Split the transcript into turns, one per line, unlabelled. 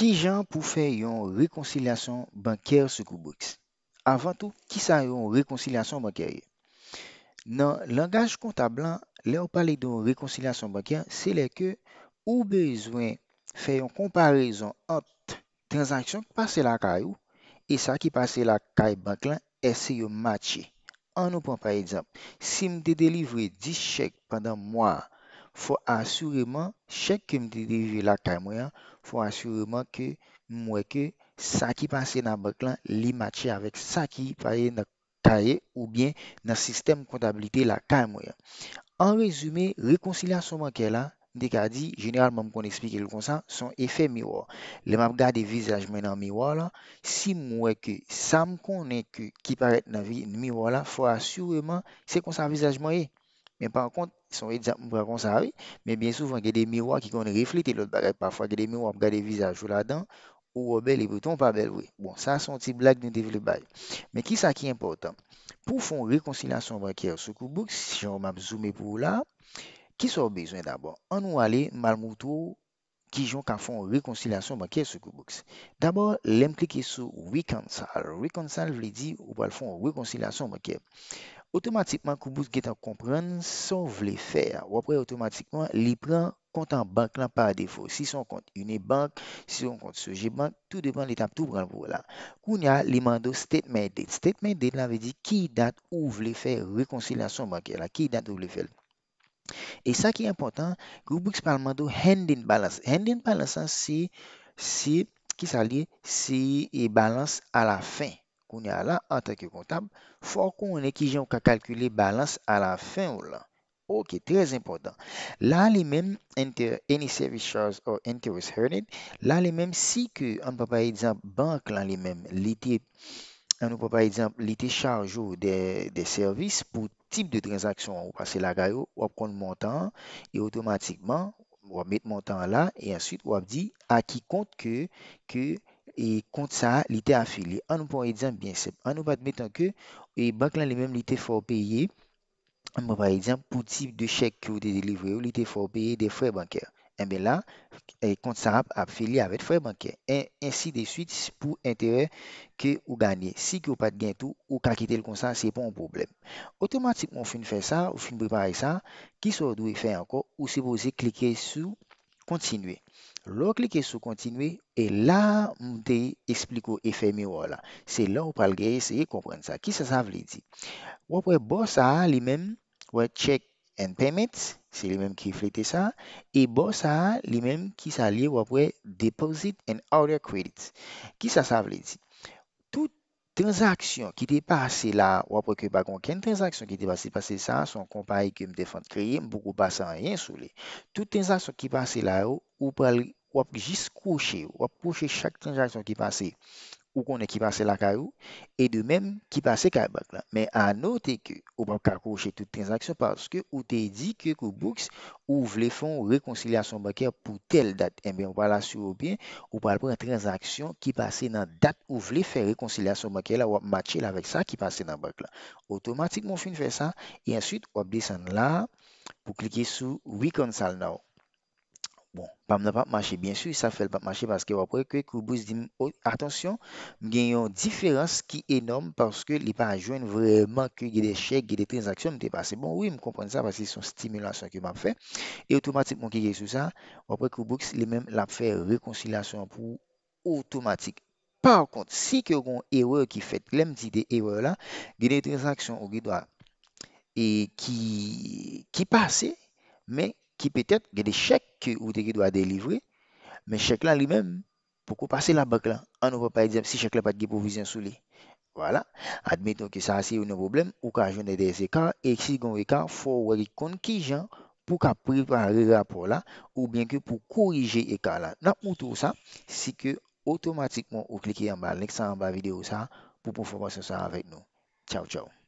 Ki jan pou fè yon rekonsilyasyon bankyèr sou koubouks? Avantou, ki sa yon rekonsilyasyon bankyèr yon? Nan langaj kontablan, lè ou palè yon rekonsilyasyon bankyèr, se lè ke ou bezwen fè yon komparèzon at transaksyon pase la kaj ou, e sa ki pase la kaj bank lan, e se yon matye. An nou pon par exemple, si m de delivre di chèk pandan mwa an, fò asurèman, chèk kèm te devye la kèm wè, fò asurèman kè mwè kè sa ki panse nan bèk lan, li matche avèk sa ki paye nan kèm ou bien nan sistem kontabilite la kèm wè. An rezume, rekonsilyasyon mwè kè la, dek a di, jenèral mwè mwen kon espike lè konsan, son efè miwò. Le mwè mwen gade vizaj mwen nan miwò la, si mwè kè sa m konen kè ki paret nan miwò la, fò asurèman se konsan vizaj mwen e. Men pan kont, Son e dja mbrakons a avi, me bien souvan ge de miwa ki kon e reflite lout bagay. Parfwa ge de miwa ap gade vizaj ou la dan, ou ou bel e bouton pa bel oui. Bon, sa a son ti blag din devli bagay. Me ki sa ki importan? Pou fon rekoncilasyon bakye soukou boks, si joun map zoom e pou la, ki sou bezwen d'abon? An ou ale, mal moutou ki joun ka fon rekoncilasyon bakye soukou boks. D'abor, lem klike sou WeConsol. WeConsol vle di ou pal fon rekoncilasyon bakye. Otomatikman kou bous get an komprenn son vle fè, w apre otomatikman li pran kontan bank la par defo. Si son kont une bank, si son kont seje bank, tou depan l'etap tou bran pou la. Koun ya li mandou statement date. Statement date la ve di ki dat ou vle fè rekoncilasyon bankè la, ki dat ou vle fè. E sa ki important, kou bous pal mandou hand in balance. Hand in balance sa si, si, ki sa li, si y e balance a la fè. koun ya la, anta ki kontab, fòk koun an ekijan w ka kalkule balans a la fin w la. Ok, trez impotant. La, li men, enter any service charge or enter as heard it. La, li men, si ke an pa pa e dizan bank lan li men, li te, an ou pa pa e dizan li te charge ou de service pou tip de transaksyon w pa se la gayo, w ap kon montan, e otomatikman, w ap met montan la, e ansuit w ap di, a ki kont ke, ke e kont sa ap li te ap feli an nou pou admetan e bank lan li menm li te fwo ap peye an nou pou admetan pou tip de chek ki ou te delivre ou li te fwo ap peye de fwo e bankye e eh be la e kont sa ap ap feli avet fwo e bankye e ansi de suite pou entere ke ou gagne si ki ou pat gen tou ou kakite l konsant se e pou an poublem otomatikman ou fin fwe fwe sa ou fin pripare sa ki sou do e fwe anko ou se pose klike sou Kontinwe, lo klik e sou kontinwe e la mwen te ekspliko e fermi wala. Se la ou pal geye, se ye kompren sa. Ki sa sa vle di? Wapwe bo sa a li men, wapwe check and payment, se li men ki flete sa, e bo sa a li men ki sa li wapwe deposit and order credit. Ki sa sa vle di? Transaksyon ki te pase la, wap preke bagon, ken transaksyon ki te pase, pase sa, son kompaye ke m defante kreye, m boko basa an yin soule. Tout transaksyon ki pase la, wap jis kouche, wap kouche chak transaksyon ki pase. Ou konen ki pase la karou, e de menm ki pase kar bak la. Men anote ke ou bap kar kouche tout transaksyon paske ou te di ke kou bouks ou vle fon rekonsilyasyon baker pou tel dat. Eh en ben ou pala sou ou bien, ou pala pou yon transaksyon ki pase nan dat ou vle fè rekonsilyasyon baker la ou ap matche la vek sa ki pase nan bak la. Otomatik moun fin fè sa, e ansuit wap desan la pou klike sou wikonsal nou. Bon, pa mnen pa ap mache, byensou, sa fèl pa ap mache, paske wapre kwe koubouk, oh, atensyon, mgen yon diferans ki enom, paske li pa ajwen vreman ki gè de chèk, gè de transaksyon, mte pase. Bon, wè, m kompren sa, paske son stimulasyon ki m ap fè, e otomatik m kè gè sou sa, wapre koubouk, li mèm l ap fè rekonsilyasyon pou otomatik. Par kont, si kè yon gè eror ki fèt, lèm ti de eror la, gè de transaksyon ou gè doa, e ki pase, mè, ki petet gè de chèk ki ou te gè do a délivre, men chèk la li mèm pou kou pase la bak la, an ou pa e dèm si chèk la pat gè pou vizyon sou li. Voilà, admeton ki sa asye ou nou problem, ou ka jwenè de zèkant, e ksigon wèkant e fò ou wèk kont ki jan, pou ka prip wèkant rè rapor la, ou bèn kè pou korije ekant la. Nan moutou sa, si kè otomatikman ou klikè yon bal, lèk sa an bal videyo sa, pou pou fò mòsè sa avèk nou. Tchau, tchau.